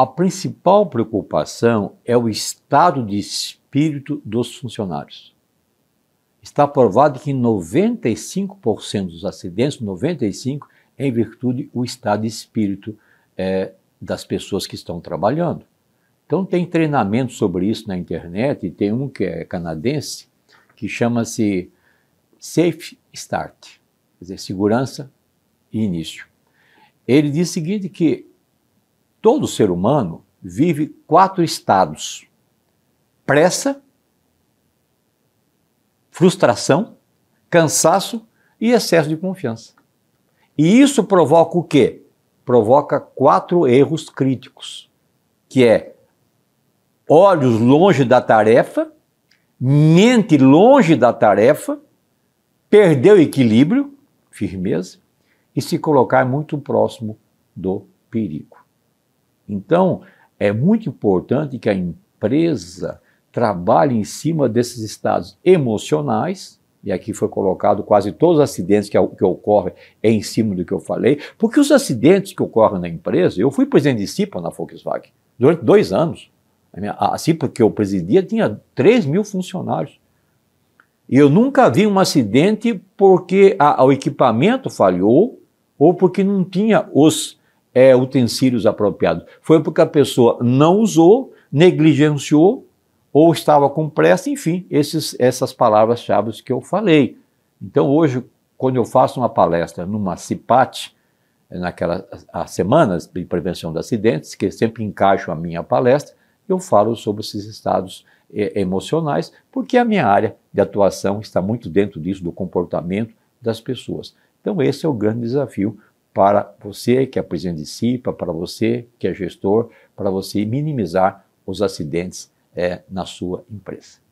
A principal preocupação é o estado de espírito dos funcionários. Está provado que 95% dos acidentes, 95% é em virtude do estado de espírito é, das pessoas que estão trabalhando. Então tem treinamento sobre isso na internet, e tem um que é canadense, que chama-se Safe Start, quer dizer, segurança e início. Ele diz o seguinte que Todo ser humano vive quatro estados: pressa, frustração, cansaço e excesso de confiança. E isso provoca o quê? Provoca quatro erros críticos, que é olhos longe da tarefa, mente longe da tarefa, perder o equilíbrio, firmeza, e se colocar muito próximo do perigo. Então, é muito importante que a empresa trabalhe em cima desses estados emocionais, e aqui foi colocado quase todos os acidentes que, que ocorrem é em cima do que eu falei, porque os acidentes que ocorrem na empresa, eu fui presidente de CIPA na Volkswagen durante dois anos. A, minha, a CIPA que eu presidia tinha 3 mil funcionários. E eu nunca vi um acidente porque a, o equipamento falhou ou porque não tinha os é, utensílios apropriados. Foi porque a pessoa não usou, negligenciou ou estava com pressa, enfim, esses, essas palavras-chave que eu falei. Então, hoje, quando eu faço uma palestra numa CIPAT, eh, naquelas semanas de prevenção de acidentes, que sempre encaixo a minha palestra, eu falo sobre esses estados é, emocionais, porque a minha área de atuação está muito dentro disso, do comportamento das pessoas. Então, esse é o grande desafio para você que é presidente de CIPA, para você que é gestor, para você minimizar os acidentes é, na sua empresa.